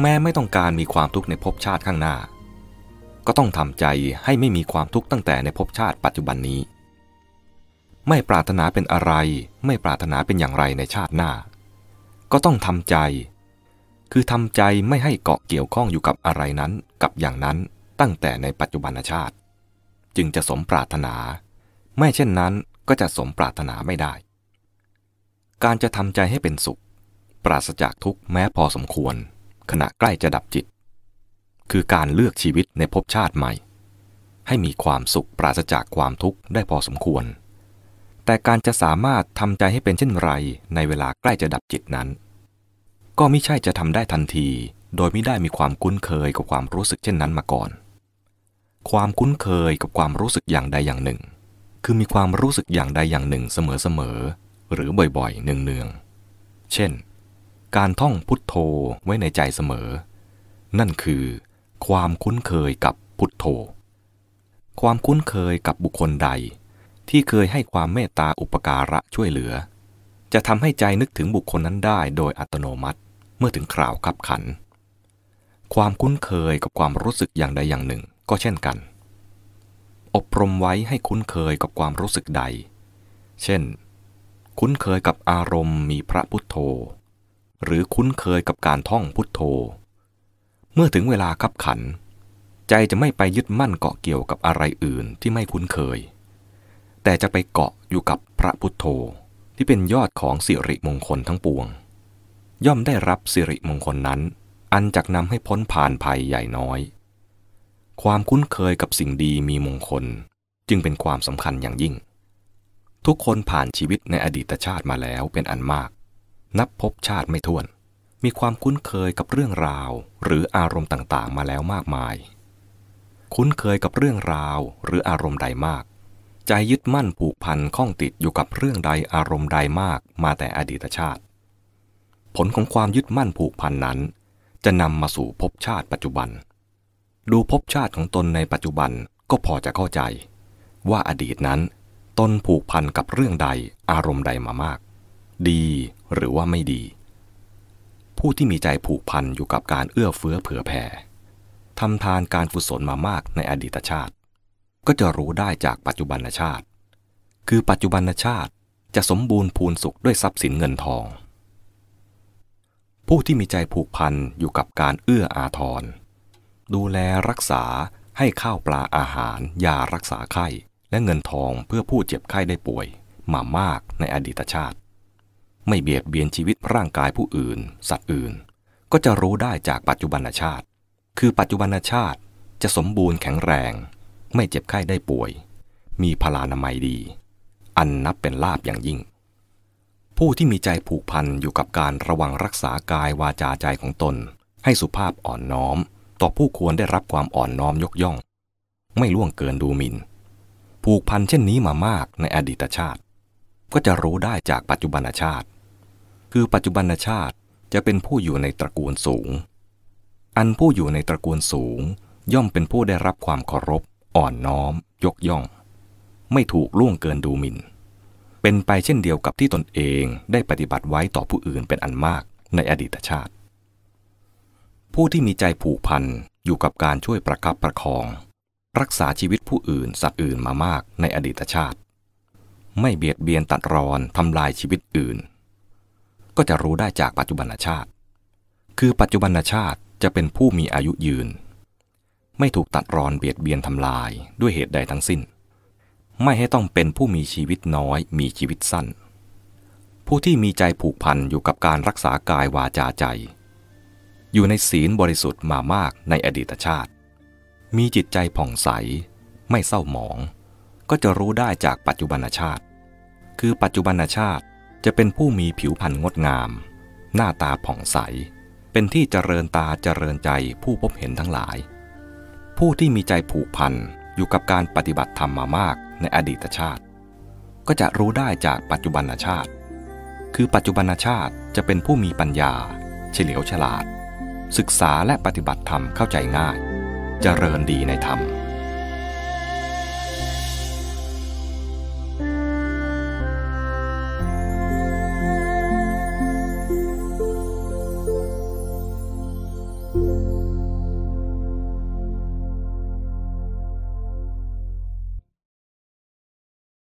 แม้ไม่ต้องการมีความทุกข์ในภพชาติข้างหน้า ก็ต้องทำใจให้ไม่มีความทุกข์ตั้งแต่ในภพชาติปัจจุบันนี้ ไม่ปรารถนาเป็นอะไร ไม่ปรารถนาเป็นอย่างไรในชาติหน้า ก็ต้องทำใจ คือทำใจไม่ให้เกาะเกี่ยวข้องอยู่กับอะไรนั้น กับอย่างนั้น ตั้งแต่ในปัจจุบันชาติ จึงจะสมปรารถนา ไม่เช่นนั้นก็จะสมปรารถนาไม่ได้ การจะทำใจให้เป็นสุข ปราศจากทุกข์แม้พอสมควรขณะใกล้จะดับจิต คือการเลือกชีวิตในภพชาติใหม่ ให้มีความสุขปราศจากความทุกข์ได้พอสมควร แต่การจะสามารถทำใจให้เป็นเช่นไร ในเวลาใกล้จะดับจิตนั้น ก็ไม่ใช่จะทำได้ทันที โดยไม่ได้มีความคุ้นเคยกับความรู้สึกเช่นนั้นมาก่อน ความคุ้นเคยกับความรู้สึกอย่างใดอย่างหนึ่ง คือมีความรู้สึกอย่างใดอย่างหนึ่งเสมอๆ หรือบ่อยๆเนืองๆ เช่นการท่องพุทโธไว้ในใจเสมอ นั่นคือความคุ้นเคยกับพุทโธ ความคุ้นเคยกับบุคคลใด ที่เคยให้ความเมตตาอุปการะช่วยเหลือ จะทำให้ใจนึกถึงบุคคลนั้นได้โดยอัตโนมัติเมื่อถึงคราวขับขัน ความคุ้นเคยกับความรู้สึกอย่างใดอย่างหนึ่งก็เช่นกัน อบรมไว้ให้คุ้นเคยกับความรู้สึกใด เช่น คุ้นเคยกับอารมณ์ มีพระพุทโธหรือคุ้นเคยกับการท่องพุทโธ เมื่อถึงเวลาคับขัน ใจจะไม่ไปยึดมั่นเกาะเกี่ยวกับอะไรอื่นที่ไม่คุ้นเคย แต่จะไปเกาะอยู่กับพระพุทโธที่เป็นยอดของสิริมงคลทั้งปวง ย่อมได้รับสิริมงคลนั้น อันจักนำให้พ้นผ่านภัยใหญ่น้อย ความคุ้นเคยกับสิ่งดีมีมงคลจึงเป็นความสำคัญอย่างยิ่ง ทุกคนผ่านชีวิตในอดีตชาติมาแล้วเป็นอันมากนับพบชาติไม่ถ้วน มีความคุ้นเคยกับเรื่องราวหรืออารมณ์ต่างๆมาแล้วมากมาย คุ้นเคยกับเรื่องราวหรืออารมณ์ใดมาก ใจยึดมั่นผูกพันข้องติดอยู่กับเรื่องใดอารมณ์ใดมากมาแต่อดีตชาติ ผลของความยึดมั่นผูกพันนั้น จะนำมาสู่ภพชาติปัจจุบัน ดูภพชาติของตนในปัจจุบันก็พอจะเข้าใจ ว่าอดีตนั้น ตนผูกพันกับเรื่องใดอารมณ์ใดมามาก ดีหรือว่าไม่ดี ผู้ที่มีใจผูกพันอยู่กับการเอื้อเฟื้อเผื่อแผ่ทำทานการกุศลมามากในอดีตชาติ ก็จะรู้ได้จากปัจจุบันชาติ คือปัจจุบันชาติจะสมบูรณ์พูนสุขด้วยทรัพย์สินเงินทอง ผู้ที่มีใจผูกพันอยู่กับการเอื้ออาทรดูแลรักษาให้ข้าวปลาอาหารยารักษาไข้และเงินทองเพื่อผู้เจ็บไข้ได้ป่วยมามากในอดีตชาติไม่เบียดเบียนชีวิตร่างกายผู้อื่น สัตว์อื่น ก็จะรู้ได้จากปัจจุบันชาติ คือปัจจุบันชาติจะสมบูรณ์แข็งแรง ไม่เจ็บไข้ได้ป่วย มีพลานามัยดี อันนับเป็นลาบอย่างยิ่ง ผู้ที่มีใจผูกพันอยู่กับการระวังรักษากายวาจาใจของตนให้สุภาพอ่อนน้อม ต่อผู้ควรได้รับความอ่อนน้อมยกย่อง ไม่ล่วงเกินดูหมิน่นผูกพันเช่นนี้มามากในอดีตชาติก็จะรู้ได้จากปัจจุบันชาติ คือปัจจุบันชาติจะเป็นผู้อยู่ในตระกูลสูง อันผู้อยู่ในตระกูลสูง ย่อมเป็นผู้ได้รับความเคารพ อ่อนน้อม ยกย่อง ไม่ถูกล่วงเกินดูหมิน่น เป็นไปเช่นเดียวกับที่ตนเองได้ปฏิบัติไว้ต่อผู้อื่นเป็นอันมากในอดีตชาติ ผู้ที่มีใจผูกพันอยู่กับการช่วยประคับประคอง รักษาชีวิตผู้อื่นสัตว์อื่นมามากในอดีตชาติไม่เบียดเบียนตัดรอนทำลายชีวิตอื่น ก็จะรู้ได้จากปัจจุบันชาติ คือปัจจุบันชาติจะเป็นผู้มีอายุยืน ไม่ถูกตัดรอนเบียดเบียนทำลายด้วยเหตุใดทั้งสิ้น ไม่ให้ต้องเป็นผู้มีชีวิตน้อย มีชีวิตสั้น ผู้ที่มีใจผูกพันอยู่กับการรักษากายวาจาใจ อยู่ในศีลบริสุทธิ์มามากในอดีตชาติ มีจิตใจผ่องใส ไม่เศร้าหมอง ก็จะรู้ได้จากปัจจุบันชาติคือ ปัจจุบันชาติจะเป็นผู้มีผิวพรรณงดงาม หน้าตาผ่องใส เป็นที่เจริญตาเจริญใจผู้พบเห็นทั้งหลาย ผู้ที่มีใจผูกพันอยู่กับการปฏิบัติธรรมมามากในอดีตชาติ ก็จะรู้ได้จากปัจจุบันชาติ คือปัจจุบันชาติจะเป็นผู้มีปัญญาเฉลียวฉลาด ศึกษาและปฏิบัติธรรมเข้าใจง่ายจเจริญดีในธรรม